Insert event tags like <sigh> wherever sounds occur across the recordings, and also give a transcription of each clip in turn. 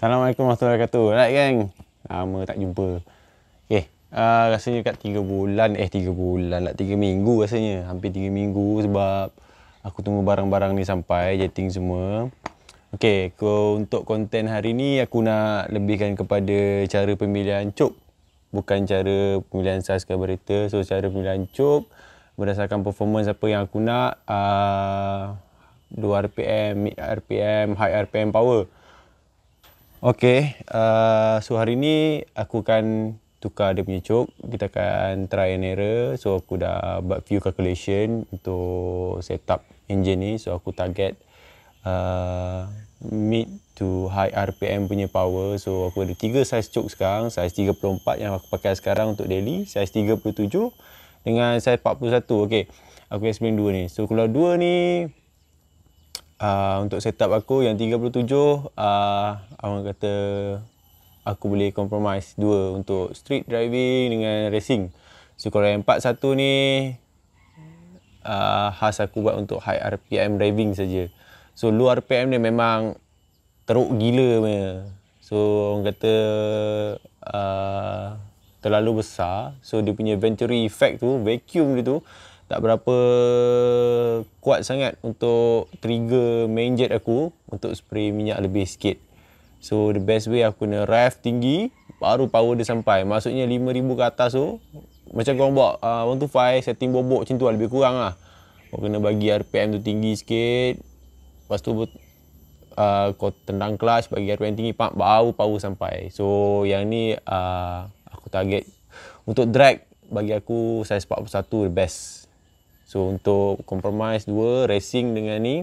Assalamualaikum warahmatullahi wabarakatuh Alright gang Lama tak jumpa Okay uh, ah, Rasanya kat 3 bulan Eh 3 bulan lah. tak 3 minggu rasanya Hampir 3 minggu Sebab Aku tunggu barang-barang ni sampai Jetting semua Okay aku, Untuk konten hari ni Aku nak lebihkan kepada Cara pemilihan cup Bukan cara pemilihan size carburetor So cara pemilihan cup Berdasarkan performance apa yang aku nak uh, ah, 2 RPM, mid RPM, high RPM power Okay, uh, so hari ni aku akan tukar dia punya choke. Kita akan try and error. So aku dah buat few calculation untuk set up engine ni. So aku target uh, mid to high RPM punya power. So aku ada tiga size choke sekarang. Size 34 yang aku pakai sekarang untuk daily. Size 37 dengan size 41. Okay, aku explain dua ni. So kalau dua ni Ah, untuk setup aku yang 37 uh, ah, orang kata aku boleh compromise dua untuk street driving dengan racing. So kalau yang 41 ni uh, khas aku buat untuk high RPM driving saja. So low RPM ni memang teruk gila punya. So orang kata uh, terlalu besar. So dia punya venturi effect tu, vacuum dia tu tak berapa kuat sangat untuk trigger main jet aku untuk spray minyak lebih sikit. So the best way aku kena rev tinggi baru power dia sampai. Maksudnya 5000 ke atas tu macam kau buat uh, 125 setting bobok macam tu lah, lebih kurang lah. Kau kena bagi RPM tu tinggi sikit. Lepas tu uh, kau tendang clutch bagi RPM tinggi pak baru power sampai. So yang ni uh, aku target untuk drag bagi aku size 41 the best. So untuk compromise dua racing dengan ni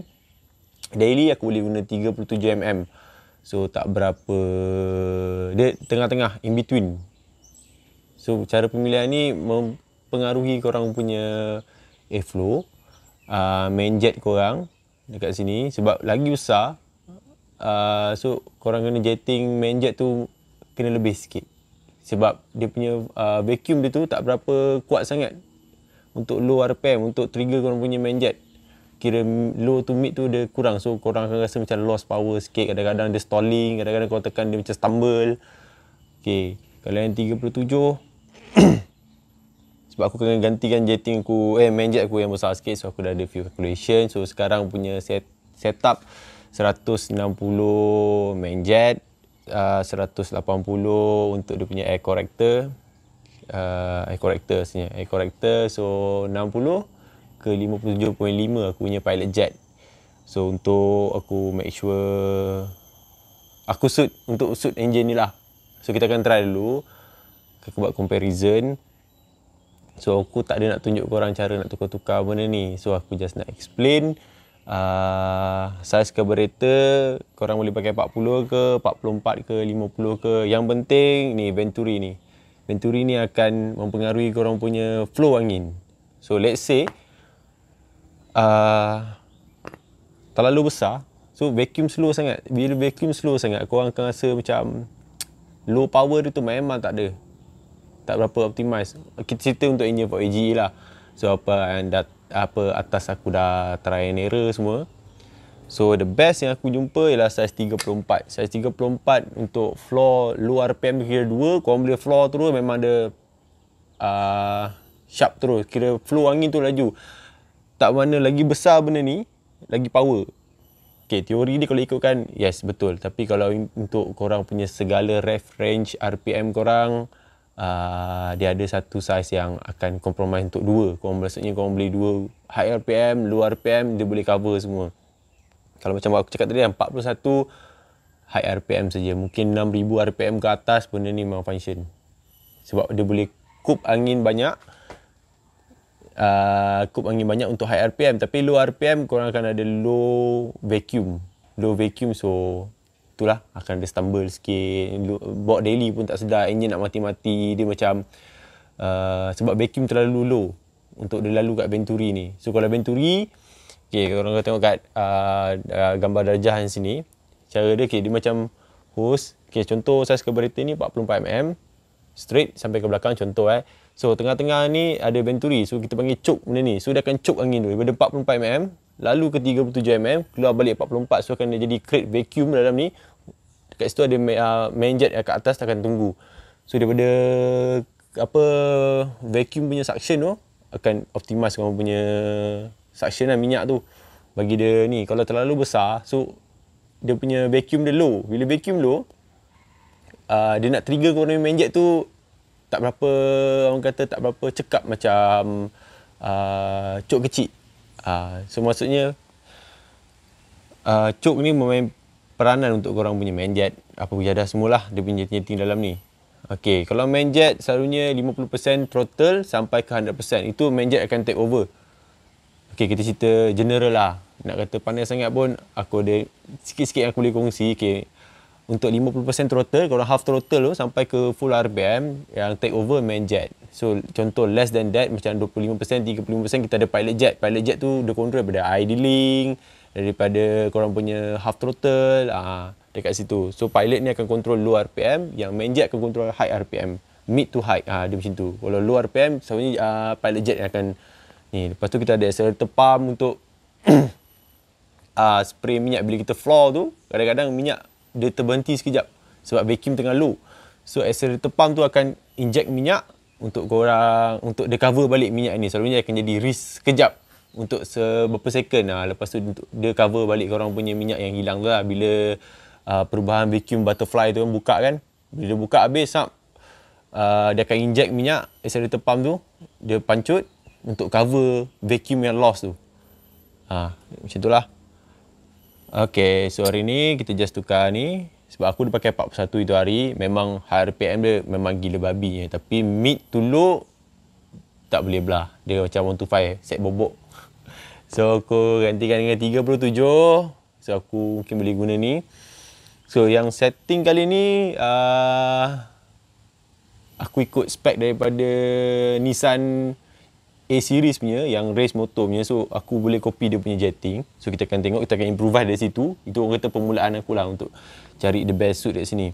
daily aku boleh guna 37 mm. So tak berapa dia tengah-tengah in between. So cara pemilihan ni mempengaruhi korang punya airflow, uh, main jet korang dekat sini sebab lagi besar uh, so korang kena jetting main jet tu kena lebih sikit sebab dia punya uh, vacuum dia tu tak berapa kuat sangat untuk low RPM untuk trigger korang punya main jet kira low to mid tu dia kurang so korang akan rasa macam lost power sikit kadang-kadang dia stalling kadang-kadang korang tekan dia macam stumble ok kalau yang 37 <coughs> sebab aku kena gantikan jetting aku eh main jet aku yang besar sikit so aku dah ada few calculation so sekarang punya set setup 160 main jet uh, 180 untuk dia punya air corrector uh, air corrector sebenarnya. Air corrector so 60 ke 57.5 aku punya pilot jet. So untuk aku make sure aku suit untuk suit engine ni lah. So kita akan try dulu. Aku buat comparison. So aku tak ada nak tunjuk korang cara nak tukar-tukar benda ni. So aku just nak explain. Uh, size carburetor korang boleh pakai 40 ke 44 ke 50 ke yang penting ni venturi ni Venturi ni akan mempengaruhi korang punya flow angin. So let's say uh, terlalu besar. So vacuum slow sangat. Bila vacuum slow sangat korang akan rasa macam low power dia tu memang tak ada. Tak berapa optimize. Kita cerita untuk engine 4AG e lah. So apa yang dah apa atas aku dah try and error semua So the best yang aku jumpa ialah saiz 34. Saiz 34 untuk floor luar PM kira 2, kau boleh floor terus memang ada uh, sharp terus. Kira flow angin tu laju. Tak mana lagi besar benda ni, lagi power. Okay, teori ni kalau ikutkan, yes betul. Tapi kalau untuk korang punya segala ref range RPM korang, uh, dia ada satu saiz yang akan compromise untuk dua. Korang maksudnya korang beli dua high RPM, low RPM, dia boleh cover semua kalau macam aku cakap tadi yang 41 high RPM saja mungkin 6000 RPM ke atas benda ni memang function sebab dia boleh kup angin banyak uh, kup angin banyak untuk high RPM tapi low RPM korang akan ada low vacuum low vacuum so itulah akan ada stumble sikit bot daily pun tak sedar engine nak mati-mati dia macam uh, sebab vacuum terlalu low untuk dia lalu kat Venturi ni so kalau Venturi Okay, kalau korang tengok kat uh, uh, gambar darjah yang sini, cara dia, okay, dia macam hose. Okay, contoh saiz carburetor ni 44mm, straight sampai ke belakang contoh eh. So, tengah-tengah ni ada venturi. So, kita panggil cuk benda ni. So, dia akan cuk angin tu daripada 44mm, lalu ke 37mm, keluar balik 44 So, akan jadi create vacuum dalam ni. Kat situ ada uh, main jet kat atas, dia akan tunggu. So, daripada apa vacuum punya suction tu, akan optimize kamu punya suction lah minyak tu bagi dia ni kalau terlalu besar so dia punya vacuum dia low bila vacuum low uh, dia nak trigger kau punya manjet tu tak berapa orang kata tak berapa cekap macam uh, cok kecil uh, so maksudnya uh, cok ni memain peranan untuk korang punya manjet apa pun jadah semualah dia punya jeting dalam ni Okey, kalau main jet selalunya 50% throttle sampai ke 100%. Itu main jet akan take over. Okay, kita cerita general lah. Nak kata pandai sangat pun, aku ada sikit-sikit yang aku boleh kongsi. Okay. Untuk 50% throttle, kalau half throttle tu sampai ke full RPM yang take over main jet. So, contoh less than that, macam 25%, 35% kita ada pilot jet. Pilot jet tu dia kontrol daripada idling, daripada korang punya half throttle, ah dekat situ. So, pilot ni akan kontrol low RPM, yang main jet akan kontrol high RPM. Mid to high, ah dia macam tu. Kalau low RPM, sebenarnya ah, pilot jet yang akan ni lepas tu kita ada accelerator pump untuk uh, <clears throat> spray minyak bila kita floor tu kadang-kadang minyak dia terbenti sekejap sebab vacuum tengah low so accelerator pump tu akan inject minyak untuk korang untuk dia cover balik minyak ni selalunya akan jadi risk sekejap untuk beberapa second lah. lepas tu untuk dia cover balik korang punya minyak yang hilang tu lah bila uh, perubahan vacuum butterfly tu kan buka kan bila dia buka habis sap uh, dia akan inject minyak accelerator pump tu dia pancut untuk cover vacuum yang lost tu. Ha, macam itulah. Okay, so hari ni kita just tukar ni. Sebab aku dah pakai 41 itu hari, memang RPM dia memang gila babi. Tapi mid to low, tak boleh belah. Dia macam 125, set bobok. <laughs> So aku gantikan dengan 37. So aku mungkin boleh guna ni. So yang setting kali ni, uh, aku ikut spek daripada Nissan A series punya yang race motor punya so aku boleh copy dia punya jetting so kita akan tengok kita akan improve dari situ itu orang kata permulaan aku lah untuk cari the best suit dekat sini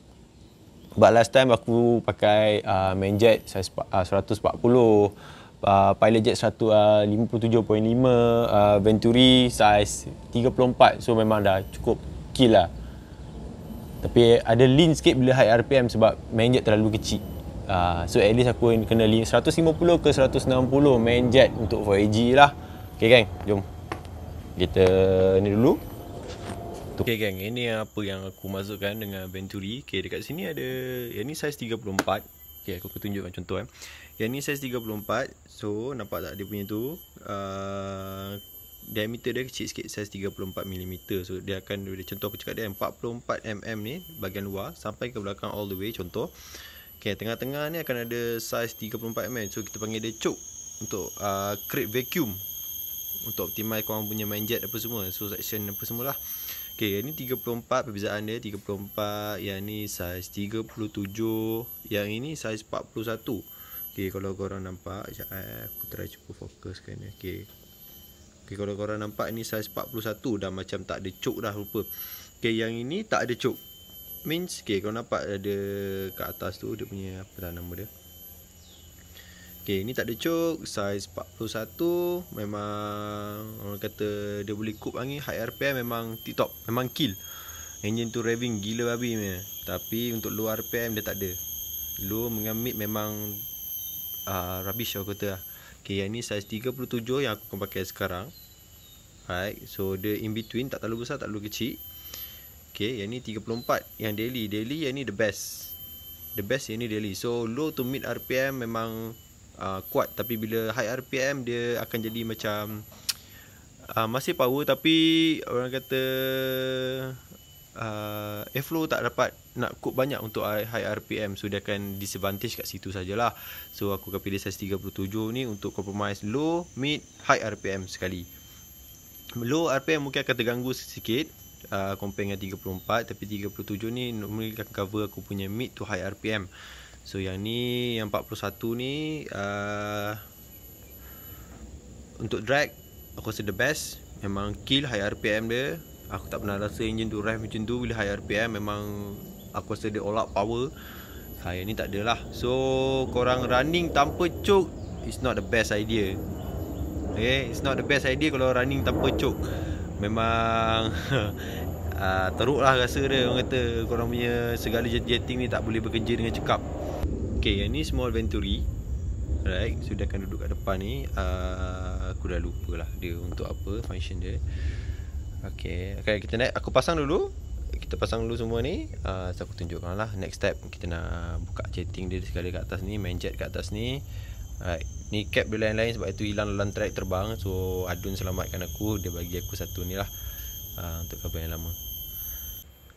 but last time aku pakai uh, main jet size uh, 140 Uh, pilot jet 157.5 uh, uh, Venturi size 34 so memang dah cukup kill lah tapi ada lean sikit bila high RPM sebab main jet terlalu kecil Ah, so at least aku kena 150 ke 160 main jet untuk 4G lah Okay gang, jom Kita ni dulu Tuk. Okay gang, ini apa yang aku masukkan dengan Venturi Okay dekat sini ada, yang ni saiz 34 Okay aku tunjukkan contoh eh Yang ni saiz 34 So nampak tak dia punya tu uh, Diameter dia kecil sikit saiz 34mm So dia akan, contoh aku cakap dia 44mm ni Bagian luar sampai ke belakang all the way contoh Okay, tengah-tengah ni akan ada size 34mm. So, kita panggil dia choke. Untuk uh, create vacuum. Untuk optimize korang punya main jet apa semua. So, section apa semua lah. Okay, yang ni 34 perbezaan dia. 34, yang ni size 37. Yang ini size 41. Okay, kalau korang nampak. Sekejap, eh, aku try cuba fokuskan ni. Okay. Okay, kalau korang nampak ni size 41. Dah macam tak ada choke dah rupa. Okay, yang ini tak ada choke means okay kau nampak ada kat atas tu dia punya apa lah nama dia Okay, ni tak ada choke, size 41 Memang orang kata dia boleh cope angin High RPM memang tip top, memang kill Engine tu revving gila babi punya Tapi untuk low RPM dia tak ada Low mengambil memang uh, rubbish lah, aku kata lah Okay, yang ni size 37 yang aku akan pakai sekarang Alright, so the in between, tak terlalu besar, tak terlalu kecil Okay, yang ni 34 Yang daily Daily yang ni the best The best yang ni daily So low to mid RPM memang uh, Kuat Tapi bila high RPM Dia akan jadi macam <tsk> uh, Masih power Tapi orang kata uh, Airflow tak dapat Nak cook banyak untuk high RPM So dia akan disadvantage kat situ sajalah So aku akan pilih size 37 ni Untuk compromise low, mid, high RPM sekali Low RPM mungkin akan terganggu sikit uh, compare dengan 34 tapi 37 ni normally akan cover aku punya mid to high RPM so yang ni yang 41 ni uh, untuk drag aku rasa the best memang kill high RPM dia aku tak pernah rasa engine tu rev macam tu bila high RPM memang aku rasa dia all out power ha, ni tak lah so korang running tanpa choke it's not the best idea Okay, it's not the best idea kalau running tanpa choke Memang <laughs> Ah, teruk lah rasa dia orang kata korang punya segala jetting ni tak boleh bekerja dengan cekap ok yang ni small venturi Alright, sudah so akan duduk kat depan ni uh, Aku dah lupa lah dia untuk apa function dia Okay, okay kita naik, aku pasang dulu Kita pasang dulu semua ni uh, So aku tunjukkan lah Next step, kita nak buka jetting dia sekali kat atas ni Main jet kat atas ni Alright, ni cap dia lain-lain sebab itu hilang dalam track terbang So adun selamatkan aku, dia bagi aku satu ni lah uh, Untuk kabel yang lama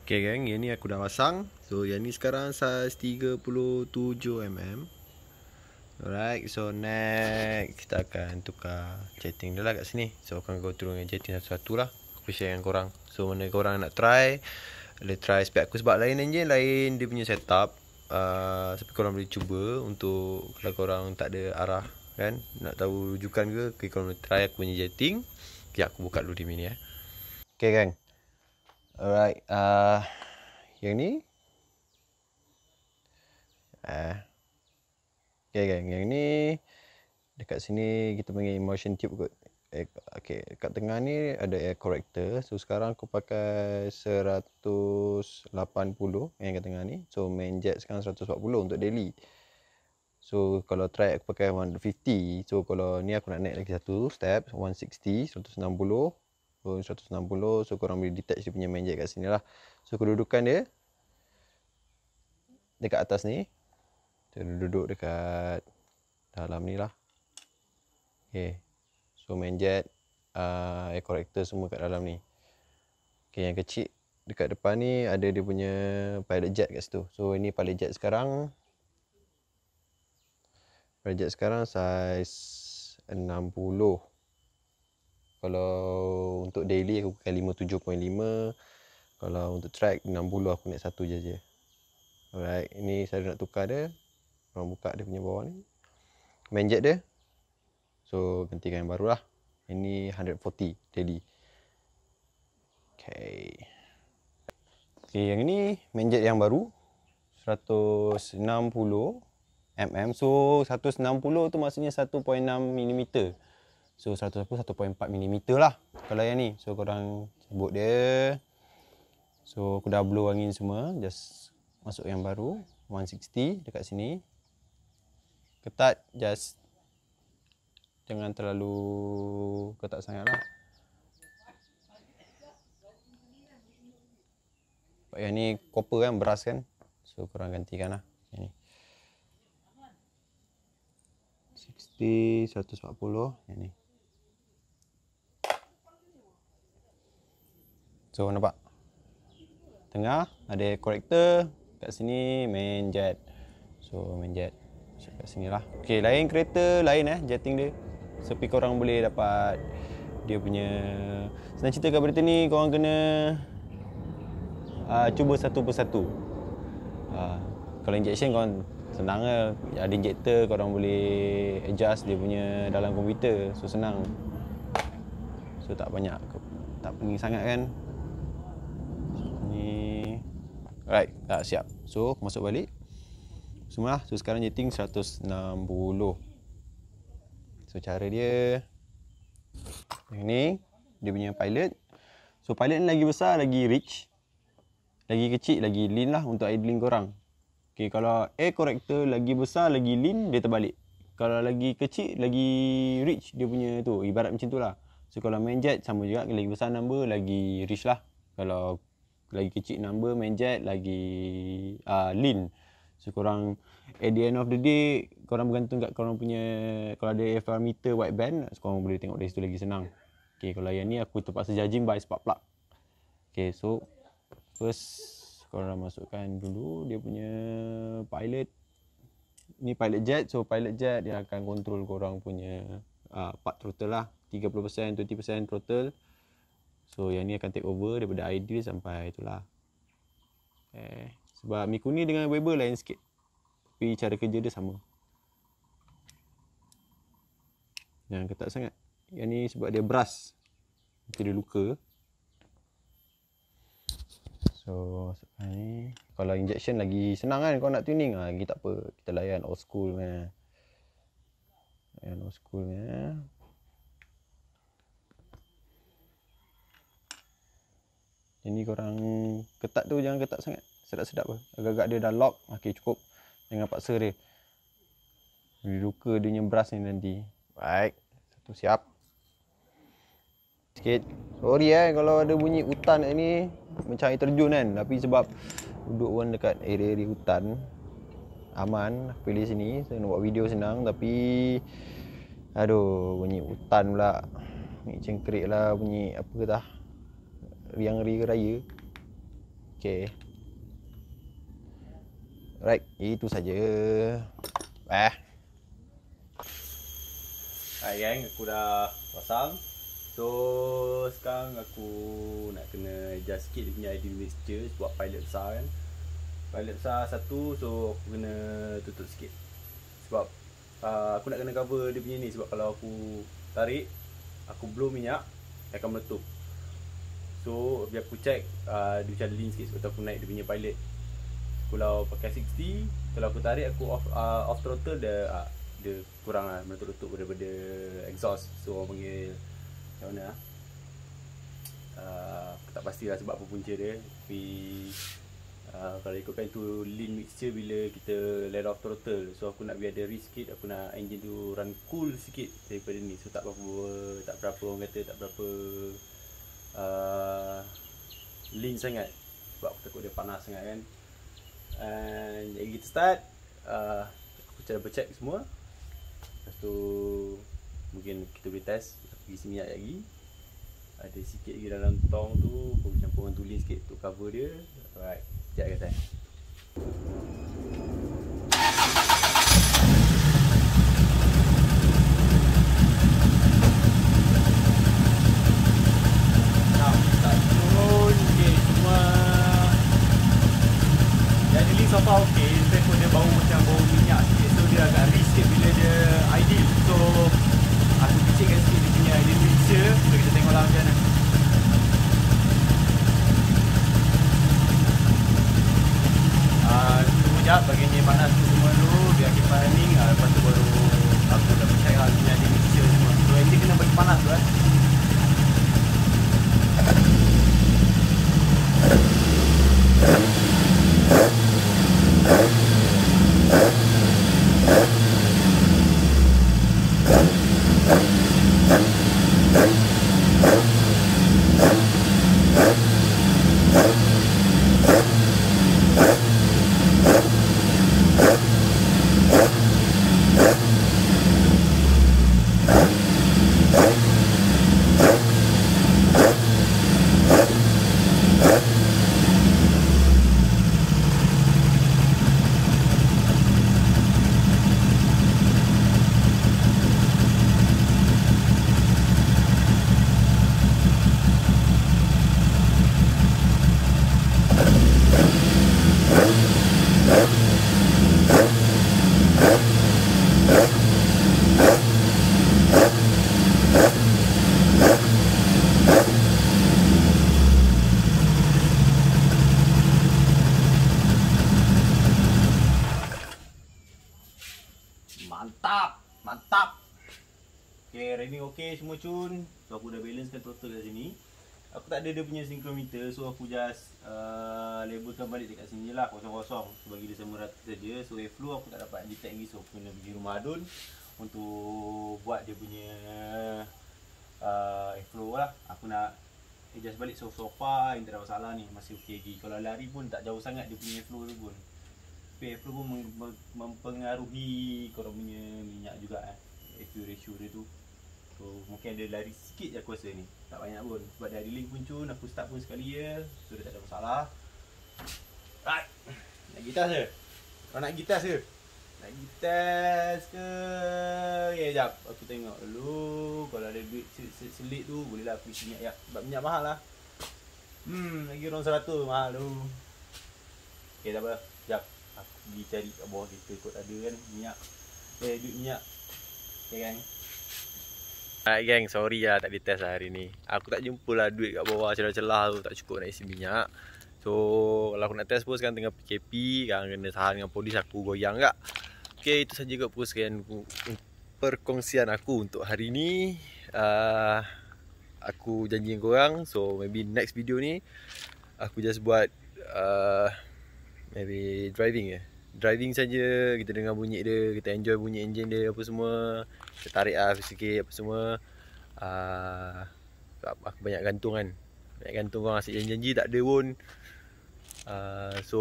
Okay Gang. yang ni aku dah pasang So yang ni sekarang saiz 37mm Alright, so next Kita akan tukar chatting dia lah kat sini So akan go through dengan chatting satu-satu lah Aku share dengan korang So mana korang nak try Boleh try spek aku sebab lain je Lain dia punya setup uh, Tapi korang boleh cuba Untuk kalau korang tak ada arah kan Nak tahu rujukan ke Okay korang boleh try aku punya chatting Okay aku buka dulu di sini eh Okay Gang. Alright, uh, yang ni? Uh, okay, okay, yang ni dekat sini kita panggil motion tube kot. Eh, okay, dekat tengah ni ada air corrector. So, sekarang aku pakai 180 yang kat tengah ni. So, main jet sekarang 140 untuk daily. So kalau track aku pakai 150 So kalau ni aku nak naik lagi satu step 160, 160 ataupun 160 so korang boleh detach dia punya main jack kat sini lah so kedudukan dia dekat atas ni dia duduk dekat dalam ni lah ok so main jet uh, air corrector semua kat dalam ni ok yang kecil dekat depan ni ada dia punya pilot jet kat situ so ini pilot jet sekarang pilot jet sekarang size 60 kalau untuk daily aku pakai 57.5 Kalau untuk track 60 aku naik satu je je Alright, ini saya nak tukar dia Orang buka dia punya bawah ni Main jet dia So, gantikan yang baru lah. Ini 140 daily Okay Okay, yang ini main jet yang baru 160 mm So, 160 tu maksudnya 1.6 mm So 100 aku 1.4 mm lah Kalau yang ni So korang sebut dia So aku dah blow angin semua Just masuk yang baru 160 dekat sini Ketat just Jangan terlalu ketat sangat lah Yang ni copper kan beras kan So korang gantikan lah Yang ni 60 140 Yang ni So nampak Tengah ada corrector Kat sini main jet So main jet So kat sini lah Okay lain kereta lain eh jetting dia sepi pergi korang boleh dapat Dia punya Senang cerita kat berita ni korang kena uh, Cuba satu persatu uh, Kalau injection korang senang lah Ada injector korang boleh adjust dia punya dalam komputer So senang So tak banyak tak pening sangat kan Right, dah siap. So, masuk balik. Semua lah. So, sekarang jeting 160. So, cara dia. Yang ni, dia punya pilot. So, pilot ni lagi besar, lagi rich. Lagi kecil, lagi lean lah untuk idling korang. Okay, kalau air corrector lagi besar, lagi lean, dia terbalik. Kalau lagi kecil, lagi rich, dia punya tu. Ibarat macam tu lah. So, kalau main jet, sama juga. Lagi besar number, lagi rich lah. Kalau lagi kecil number main jet lagi uh, lean so korang at the end of the day korang bergantung kat korang punya kalau ada FR meter white band so korang boleh tengok dari situ lagi senang okay, kalau yang ni aku terpaksa judging by spark plug okay, so first korang masukkan dulu dia punya pilot ni pilot jet so pilot jet dia akan kontrol korang punya uh, part throttle lah 30% 20% throttle So yang ni akan take over daripada idea sampai itulah. Okay. Eh, sebab Mikuni dengan Weber lain sikit. Tapi cara kerja dia sama. Yang ketat sangat. Yang ni sebab dia beras Nanti dia luka. So, sebab ni. Kalau injection lagi senang kan kau nak tuning. Ah, lagi tak apa. Kita layan old school ni. Layan old school ni. Ini korang ketat tu jangan ketat sangat. Sedap-sedap lah. Agak-agak dia dah lock. Okey cukup. Jangan paksa dia. Dia luka dia punya beras ni nanti. Baik. Satu siap. Sikit. Sorry eh kalau ada bunyi hutan kat sini. Macam air terjun kan. Tapi sebab duduk pun dekat area-area hutan. Aman. Pilih sini. Saya nak buat video senang. Tapi... Aduh, bunyi hutan pula. Bunyi cengkerik lah, bunyi apa tah yang ria raya okay. right itu saja eh hai gang aku dah pasang So sekarang aku nak kena adjust sikit dia punya idle mixture sebab pilot besar kan Pilot besar satu so aku kena tutup sikit Sebab uh, aku nak kena cover dia punya ni sebab kalau aku tarik Aku blow minyak dia akan meletup So biar aku check uh, Dia macam lean sikit sebab aku naik dia punya pilot Kalau pakai 60 Kalau aku tarik aku off, uh, off throttle dia, uh, dia kurang lah menutup-tutup daripada exhaust So orang panggil macam mana lah uh, aku tak pastilah sebab apa punca dia tapi uh, kalau ikutkan tu lean mixture bila kita let off throttle so aku nak biar dia risk sikit aku nak engine tu run cool sikit daripada ni so tak berapa tak berapa orang kata tak berapa uh, lean sangat sebab aku takut dia panas sangat kan and jadi kita start uh, aku cuba check semua lepas tu mungkin kita boleh test aku pergi sini lagi ada sikit lagi dalam tong tu aku campur dengan tulis sikit untuk cover dia alright sekejap kata eh. só Paulo, que percorrer baú, a Agosto. Amen. semua cun So aku dah balancekan total kat sini Aku tak ada dia punya synchrometer So aku just uh, labelkan balik dekat sini lah Kosong-kosong so, Bagi dia sama rata saja So airflow aku tak dapat detect lagi So aku kena pergi rumah adun Untuk buat dia punya uh, airflow lah Aku nak adjust balik sofa. so far Yang tak ada masalah ni Masih okey lagi Kalau lari pun tak jauh sangat dia punya airflow tu pun Tapi airflow pun mempengaruhi korang punya minyak juga eh. Airflow ratio dia tu So mungkin ada lari sikit je aku rasa ni Tak banyak pun Sebab dah relief pun cun Aku start pun sekali ya. So dah tak ada masalah Right Nak gitas ke? Kau nak gitas ke? Nak ya, gitas ke? Okay sekejap Aku tengok dulu Kalau ada duit selit tu Boleh lah aku minyak ya. Sebab minyak mahal lah Hmm lagi orang seratus mahal tu Okay tak apa Sekejap Aku pergi cari kat bawah kereta kot ada kan minyak Eh duit minyak Okay kan Alright gang, sorry lah tak test lah hari ni Aku tak jumpa lah duit kat bawah celah-celah tu Tak cukup nak isi minyak So, kalau aku nak test pun sekarang tengah PKP Sekarang kena tahan dengan polis aku goyang kak Okay, itu saja kot pun sekian Perkongsian aku untuk hari ni uh, Aku janji dengan korang So, maybe next video ni Aku just buat uh, Maybe driving je driving saja kita dengar bunyi dia kita enjoy bunyi enjin dia apa semua kita tarik ah sikit apa semua uh, aku banyak gantung kan banyak gantung kau asyik janji-janji tak ada pun uh, so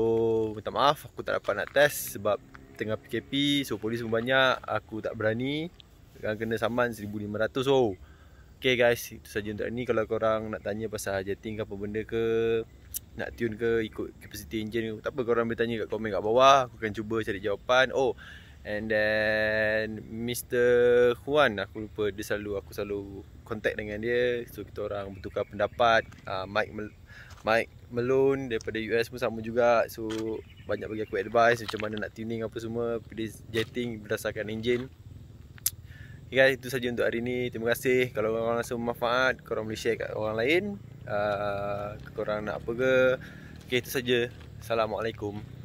minta maaf aku tak dapat nak test sebab tengah PKP so polis pun banyak aku tak berani kan kena saman 1500 so Okay guys, itu saja untuk ni. Kalau korang nak tanya pasal jetting ke apa benda ke, nak tune ke ikut capacity engine ke tak apa korang boleh tanya kat komen kat bawah aku akan cuba cari jawapan oh and then Mr. Juan aku lupa dia selalu aku selalu contact dengan dia so kita orang bertukar pendapat uh, Mike Mel- Mike Malone daripada US pun sama juga so banyak bagi aku advice macam mana nak tuning apa semua pada jetting berdasarkan engine Okay guys, itu sahaja untuk hari ini. Terima kasih. Kalau korang rasa bermanfaat, korang boleh share kat orang lain uh, korang nak apa ke okey itu saja assalamualaikum